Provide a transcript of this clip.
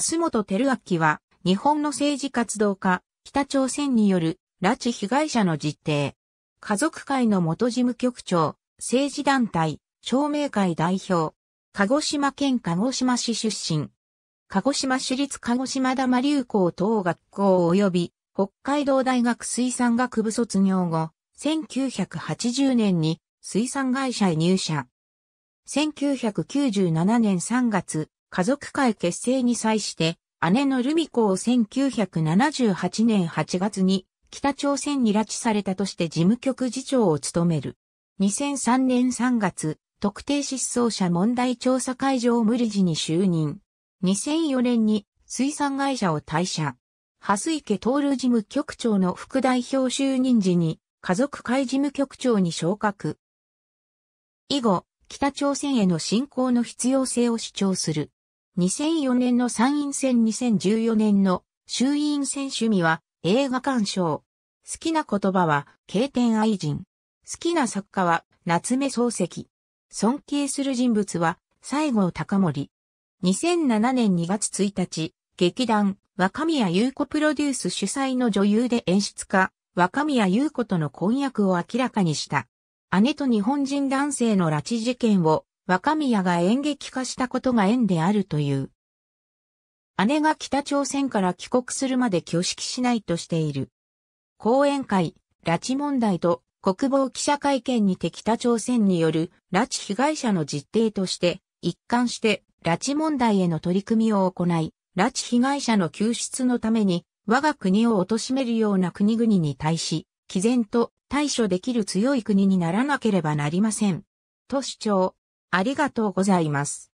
増本照明は、日本の政治活動家、北朝鮮による拉致被害者の実定。家族会の元事務局長、政治団体、証明会代表。鹿児島県鹿児島市出身。鹿児島市立鹿児島玉流行等学校及び北海道大学水産学部卒業後、1980年に水産会社へ入社。1997年3月、家族会結成に際して、姉のルミ子を1978年8月に北朝鮮に拉致されたとして事務局次長を務める。2003年3月、特定失踪者問題調査会場無理事に就任。2004年に水産会社を退社。蓮池徹事務局長の副代表就任時に家族会事務局長に昇格。以後、北朝鮮への侵攻の必要性を主張する。2004年の参院選2014年の衆院選趣味は映画鑑賞。好きな言葉は、経典愛人。好きな作家は、夏目漱石。尊敬する人物は、西郷隆盛。2007年2月1日、劇団、若宮優子プロデュース主催の女優で演出家、若宮優子との婚約を明らかにした。姉と日本人男性の拉致事件を若宮が演劇化したことが縁であるという。姉が北朝鮮から帰国するまで挙式しないとしている。講演会、拉致問題と国防記者会見にて北朝鮮による拉致被害者の実態として一貫して拉致問題への取り組みを行い、拉致被害者の救出のために我が国を貶めるような国々に対し、毅然と対処できる強い国にならなければなりません。と主張。ありがとうございます。